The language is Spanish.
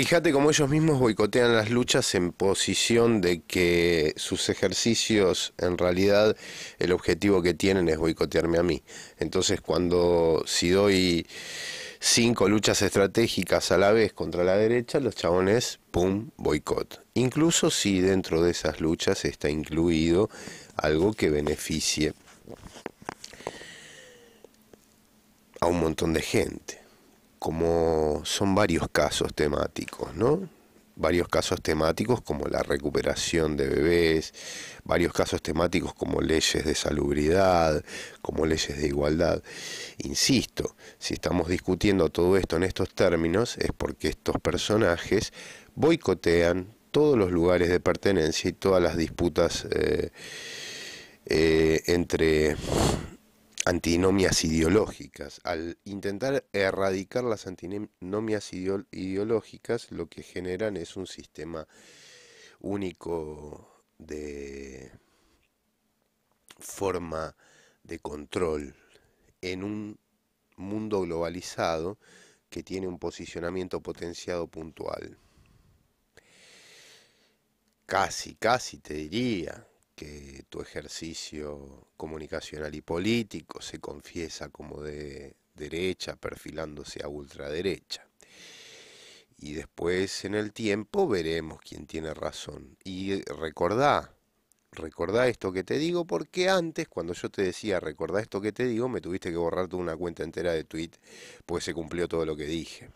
Fíjate cómo ellos mismos boicotean las luchas en posición de que sus ejercicios, en realidad, el objetivo que tienen es boicotearme a mí. Entonces, cuando si doy cinco luchas estratégicas a la vez contra la derecha, los chabones, pum, boicot. Incluso si dentro de esas luchas está incluido algo que beneficie a un montón de gente como son varios casos temáticos, ¿no? Varios casos temáticos como la recuperación de bebés, varios casos temáticos como leyes de salubridad, como leyes de igualdad. Insisto, si estamos discutiendo todo esto en estos términos es porque estos personajes boicotean todos los lugares de pertenencia y todas las disputas eh, eh, entre antinomias ideológicas. Al intentar erradicar las antinomias ideológicas, lo que generan es un sistema único de forma de control en un mundo globalizado que tiene un posicionamiento potenciado puntual. Casi, casi te diría, que tu ejercicio comunicacional y político se confiesa como de derecha, perfilándose a ultraderecha. Y después en el tiempo veremos quién tiene razón. Y eh, recordá, recordá esto que te digo, porque antes, cuando yo te decía recordá esto que te digo, me tuviste que borrar toda una cuenta entera de tweet, pues se cumplió todo lo que dije.